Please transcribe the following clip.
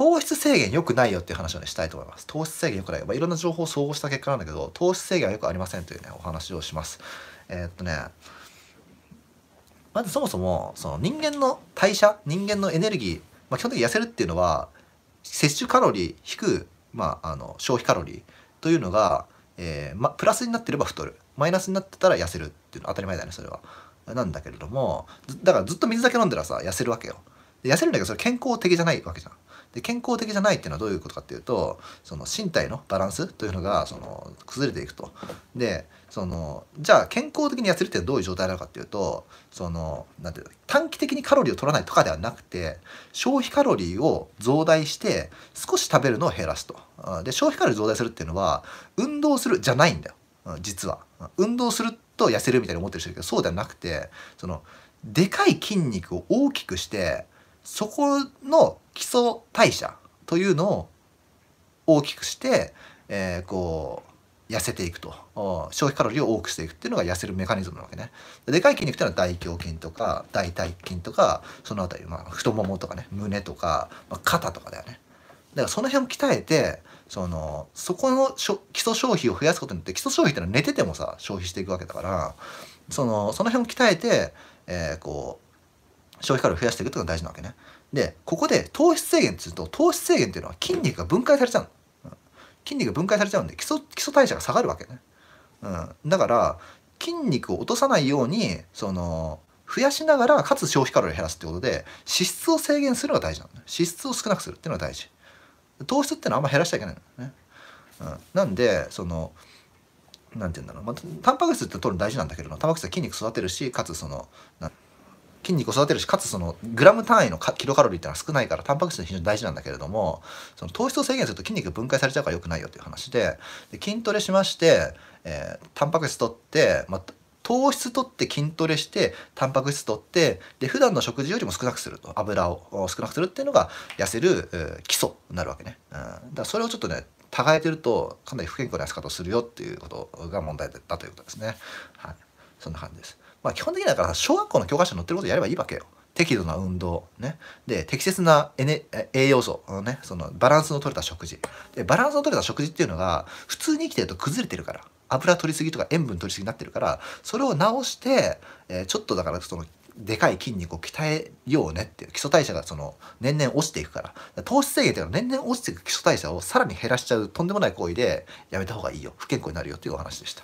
糖質制限良くないよっていう話をねしたいと思います。糖質制限良くないよ。まあ、いろんな情報を総合した結果なんだけど、糖質制限はよくありませんというね、お話をします。えー、っとね、まずそもそも、その人間の代謝、人間のエネルギー、まあ、基本的に痩せるっていうのは、摂取カロリー、引く、まあ、あの消費カロリーというのが、えーま、プラスになってれば太る。マイナスになってたら痩せるっていうのは当たり前だよね、それは。なんだけれども、だからずっと水だけ飲んでたらさ、痩せるわけよ。痩せるんだけど、それ健康的じゃないわけじゃん。で健康的じゃないっていうのはどういうことかっていうとその身体のバランスというのがその崩れていくと。でそのじゃあ健康的に痩せるってどういう状態なのかっていうとそのなんていう短期的にカロリーを取らないとかではなくて消費カロリーを増大して少し食べるのを減らすと。で消費カロリー増大するっていうのは運動するじゃないんだよ実は。運動すると痩せるみたいに思ってる人いるけどそうではなくてそのでかい筋肉を大きくしてそこの基礎代謝というのを大きくして、えー、こう痩せていくと消費カロリーを多くしていくっていうのが痩せるメカニズムなわけねでかい筋肉っていうのは大胸筋とか大腿筋とかその辺り、まあ、太ももとかね胸とか、まあ、肩とかだよねだからその辺を鍛えてそのそこの基礎消費を増やすことによって基礎消費ってのは寝ててもさ消費していくわけだからそのその辺を鍛えて、えー、こう消費カロリー増やしていくってのが大事なわけね。で、ここで糖質制限って言うと、糖質制限っていうのは筋肉が分解されちゃう。うん、筋肉が分解されちゃうんで基礎、基礎代謝が下がるわけね。うん、だから、筋肉を落とさないように、その、増やしながら、かつ消費カロリーを減らすってことで、脂質を制限するのが大事なのね。脂質を少なくするっていうのが大事。糖質ってのはあんま減らしちゃいけないのね。うん、なんで、その、なんて言うんだろう、まあ、タンパク質って取るの大事なんだけれども、タンパク質は筋肉育てるし、かつその、筋肉を育てるしかつそのグラム単位のキロカロリーっていうのは少ないからタンパク質に非常に大事なんだけれどもその糖質を制限すると筋肉分解されちゃうから良くないよっていう話でで筋トレしまして、えー、タンパク質取って、まあ、糖質取って筋トレしてタンパク質取ってで普段の食事よりも少なくすると油を少なくするっていうのが痩せる、えー、基礎になるわけね。うん、だからそれをちょっとね耕えてるとかなり不健康な痩せ方をするよっていうことが問題だということですね。はいそんな感じです。まあ、基本的にだから小学校の教科書に載ってることやればいいわけよ。適度な運動、ね、で適切なエネ栄養素の、ね、そのバランスの取れた食事でバランスの取れた食事っていうのが普通に生きてると崩れてるから油取りすぎとか塩分取りすぎになってるからそれを直して、えー、ちょっとだからそのでかい筋肉を鍛えようねっていう基礎代謝がその年々落ちていくから糖質制限っていうのは年々落ちていく基礎代謝をさらに減らしちゃうとんでもない行為でやめた方がいいよ不健康になるよっていうお話でした。